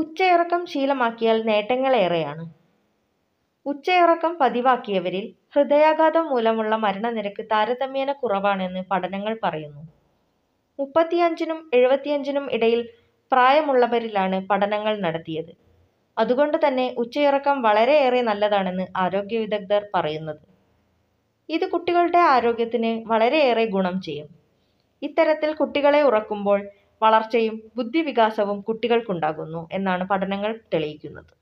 ഉച്ചയിറക്കം ശീലമാക്കിയാൽ നേട്ടങ്ങളേറെയാണ് ഉച്ചയിറക്കം പതിവാക്കിയവരിൽ ഹൃദയാഘാതം മൂലമുള്ള മരണനിരക്ക് താരതമ്യേന കുറവാണെന്ന് പഠനങ്ങൾ പറയുന്നു മുപ്പത്തിയഞ്ചിനും എഴുപത്തിയഞ്ചിനും ഇടയിൽ പ്രായമുള്ളവരിലാണ് പഠനങ്ങൾ നടത്തിയത് അതുകൊണ്ട് തന്നെ ഉച്ചയിറക്കം വളരെയേറെ നല്ലതാണെന്ന് ആരോഗ്യ വിദഗ്ധർ പറയുന്നത് ഇത് കുട്ടികളുടെ ആരോഗ്യത്തിന് വളരെയേറെ ഗുണം ചെയ്യും ഇത്തരത്തിൽ കുട്ടികളെ ഉറക്കുമ്പോൾ വളർച്ചയും ബുദ്ധിവികാസവും കുട്ടികൾക്കുണ്ടാകുന്നു എന്നാണ് പഠനങ്ങൾ തെളിയിക്കുന്നത്